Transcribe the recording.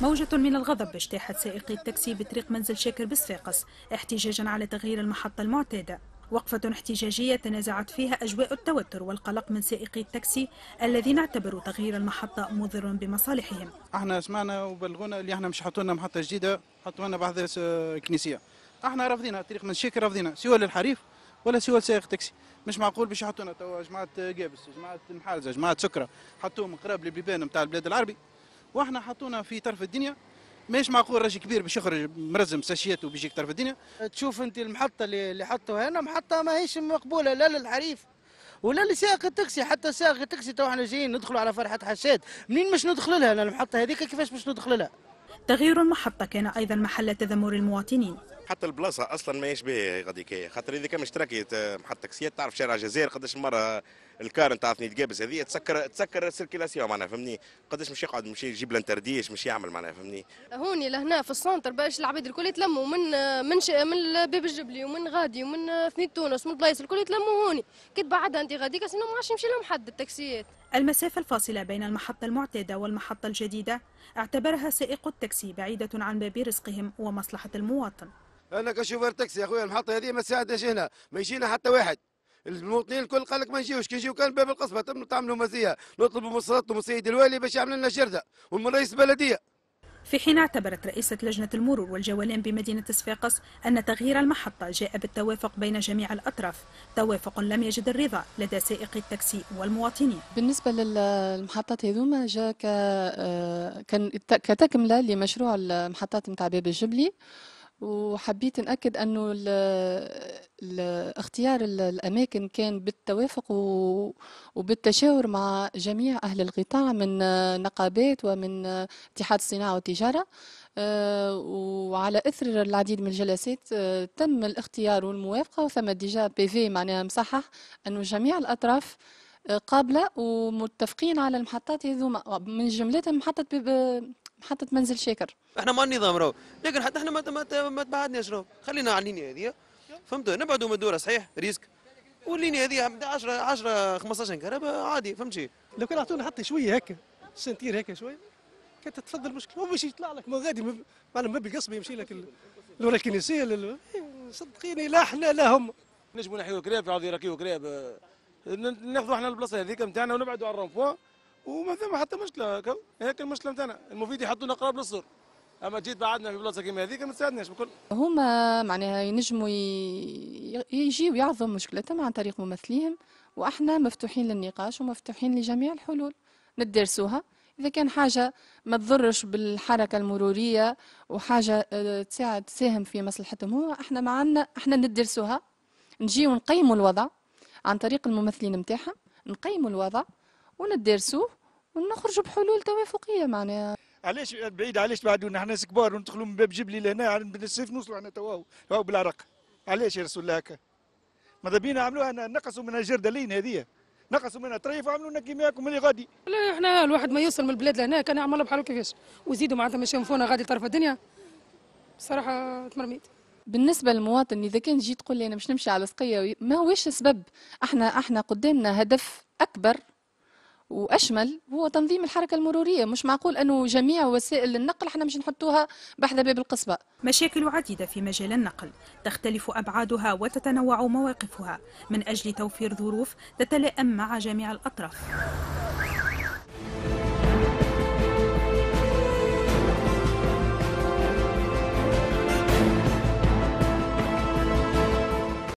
موجة من الغضب اجتاحت سائقي التاكسي بطريق منزل شاكر بصفاقس احتجاجا على تغيير المحطة المعتادة وقفة احتجاجية تنازعت فيها أجواء التوتر والقلق من سائقي التاكسي الذين اعتبروا تغيير المحطة مضر بمصالحهم احنا سمعنا وبلغونا اللي احنا مش حطونا محطة جديدة حطونا بعض كنيسية احنا رافضينها طريق من شاكر رافضينها سوى للحريف ولا سوى لسائق تاكسي مش معقول باش يحطونا توا جماعه قابس جماعه محالزه جماعه سكره حطوهم قراب للبيبان نتاع البلاد العربي واحنا حطونا في طرف الدنيا ماهيش معقول راجل كبير باش يخرج مرزم ساشيات وباش طرف الدنيا تشوف انت المحطه اللي, حطوها هنا محطه ماهيش مقبوله لا للحريف ولا لسائق التاكسي حتى سائق التاكسي تو احنا جايين ندخلوا على فرحه حشاد منين مش ندخل لها المحطه هذيك كيفاش باش ندخل لها تغيير المحطه كان ايضا محل تذمر المواطنين حتى البلاصه اصلا ماهيش باهيه غاديك خاطر اذا كان مش محطه تاكسيات تعرف شارع الجزائر قداش مره الكار نتاع تاع تقابز هذه تسكر تسكر السيركيلاسيون معناها فهمني قداش مش يقعد مش يجيب لانترديش مش يعمل معناها فهمني هوني لهنا في السونتر باش العباد الكل يتلموا من من من باب الجبلي ومن غادي ومن ثنيت تونس ومن بلايص الكل يتلموا هوني كي تبعدها انت غادي سينو ما عادش يمشي لهم حد التاكسيات المسافة الفاصلة بين المحطة المعتادة والمحطة الجديدة اعتبرها سائق التاكسي بعيدة عن باب رزقهم ومصلحة المواطن انا كشوفير تاكسي يا اخويا المحطه هذه ما تساعدش هنا ما يجينا حتى واحد المواطنين الكل قال لك ما نجيوش كي نجيو كان باب القصبه تم تعملوا مزيه نطلبوا من سلطته من الوالي باش يعمل لنا جرده ومن رئيس بلديه في حين اعتبرت رئيسة لجنة المرور والجولان بمدينة صفاقس أن تغيير المحطة جاء بالتوافق بين جميع الأطراف توافق لم يجد الرضا لدى سائقي التاكسي والمواطنين بالنسبة للمحطات هذوما جاء آه، كتكملة لمشروع المحطات متاع باب الجبلي وحبيت نأكد أنه اختيار الأماكن كان بالتوافق وبالتشاور مع جميع أهل القطاع من نقابات ومن اتحاد الصناعة والتجارة آه، وعلى اثر العديد من الجلسات آه، تم الاختيار والموافقه وثم ديجا بي في معناها مصحح انه جميع الاطراف قابلة ومتفقين على المحطات هذوما من جملتها محطة محطة منزل شاكر احنا مع النظام راهو لكن حتى احنا ما ما تبعدناش راهو خلينا على اللينيا هذه فهمت نبعدوا من الدوره صحيح ريسك واللينيا هذه 10 10 15 كهرباء عادي فهمتي لو كان عطونا حتى شويه هكا سنتير هكا شويه كانت تتفضل المشكل هو باش يطلع لك ما غادي معلم ما بالقصبه يمشي لك لورا الكنيسيه إيه، صدقيني لا احنا لا هم نجموا نحيوا كراب يعاودوا يركيوا كراب ناخذوا احنا البلاصه هذيك نتاعنا ونبعدوا على الرونفوا وما ثم حتى مشكله هيك المشكله نتاعنا المفيد يحطونا قراب للسور اما جيت بعدنا في بلاصه كيما هذيك ما تساعدناش بكل هما معناها ينجموا يجيو يعرضوا مشكلتهم عن طريق ممثليهم واحنا مفتوحين للنقاش ومفتوحين لجميع الحلول ندرسوها اذا كان حاجه ما تضرش بالحركه المروريه وحاجه آه، تساعد تساهم في مصلحتهم هو احنا معنا احنا ندرسوها نجي ونقيموا الوضع عن طريق الممثلين نتاعهم نقيموا الوضع وندرسوه ونخرجوا بحلول توافقيه معناها علاش بعيد علاش بعدونا احنا كبار وندخلوا من باب جبلي لهنا من السيف نوصلوا احنا توا توا بالعرق علاش يا رسول الله هكا ماذا بينا عملوها نقصوا منها الجردلين هذه نقصوا منها طريف وعملوا لنا كيمياكم اللي غادي لا احنا الواحد ما يوصل من البلاد لهنا كان عملها بحاله كيفاش وزيدوا معناتها ما شافونا غادي طرف الدنيا بصراحه تمرميت بالنسبة للمواطن إذا كان جيت تقول لي أنا مش نمشي على سقية ما هوش السبب احنا احنا قدامنا هدف أكبر واشمل هو تنظيم الحركه المروريه مش معقول انه جميع وسائل النقل احنا مش نحطوها بحذا باب القصبه مشاكل عديده في مجال النقل تختلف ابعادها وتتنوع مواقفها من اجل توفير ظروف تتلائم مع جميع الاطراف